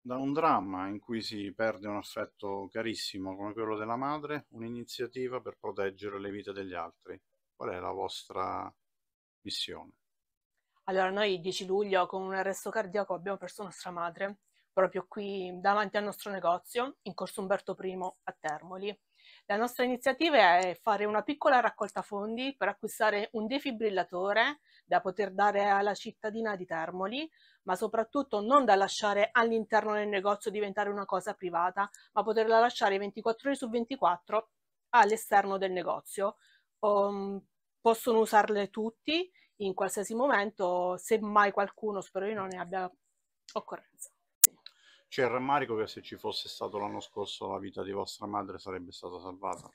da un dramma in cui si perde un affetto carissimo come quello della madre, un'iniziativa per proteggere le vite degli altri. Qual è la vostra missione? Allora, noi il 10 luglio con un arresto cardiaco abbiamo perso nostra madre, proprio qui davanti al nostro negozio, in corso Umberto I a Termoli. La nostra iniziativa è fare una piccola raccolta fondi per acquistare un defibrillatore da poter dare alla cittadina di Termoli, ma soprattutto non da lasciare all'interno del negozio diventare una cosa privata, ma poterla lasciare 24 ore su 24 all'esterno del negozio. Um, possono usarle tutti in qualsiasi momento, semmai qualcuno, spero io non ne abbia occorrenza. C'è il rammarico che se ci fosse stato l'anno scorso la vita di vostra madre sarebbe stata salvata.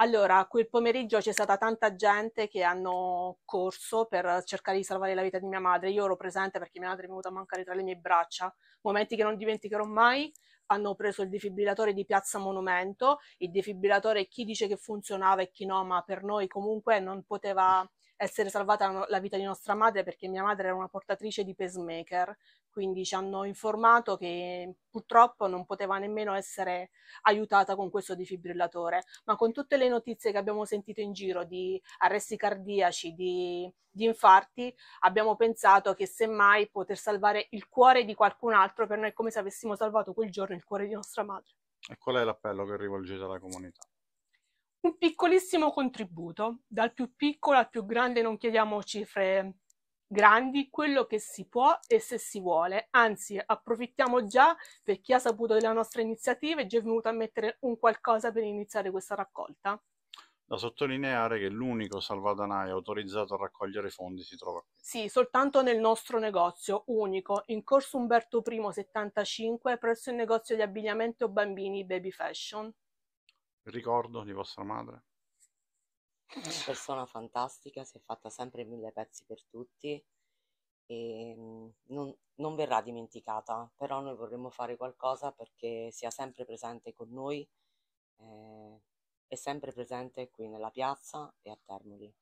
Allora, quel pomeriggio c'è stata tanta gente che hanno corso per cercare di salvare la vita di mia madre. Io ero presente perché mia madre è venuta a mancare tra le mie braccia, momenti che non dimenticherò mai. Hanno preso il defibrillatore di Piazza Monumento, il defibrillatore chi dice che funzionava e chi no, ma per noi comunque non poteva essere salvata la vita di nostra madre perché mia madre era una portatrice di pacemaker, quindi ci hanno informato che purtroppo non poteva nemmeno essere aiutata con questo defibrillatore, ma con tutte le notizie che abbiamo sentito in giro di arresti cardiaci, di, di infarti, abbiamo pensato che semmai poter salvare il cuore di qualcun altro per noi è come se avessimo salvato quel giorno il cuore di nostra madre. E qual è l'appello che rivolgete alla comunità? un piccolissimo contributo, dal più piccolo al più grande non chiediamo cifre grandi, quello che si può e se si vuole, anzi approfittiamo già per chi ha saputo della nostra iniziativa e già è venuto a mettere un qualcosa per iniziare questa raccolta. Da sottolineare che l'unico salvadanaio autorizzato a raccogliere fondi si trova qui. Sì, soltanto nel nostro negozio, unico, in corso Umberto I 75 presso il negozio di abbigliamento bambini Baby Fashion ricordo di vostra madre? Una persona fantastica, si è fatta sempre mille pezzi per tutti e mm, non, non verrà dimenticata, però noi vorremmo fare qualcosa perché sia sempre presente con noi eh, e sempre presente qui nella piazza e a Termoli.